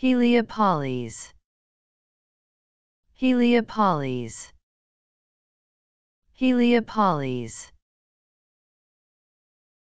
Heliopolis Heliopolis Heliopolis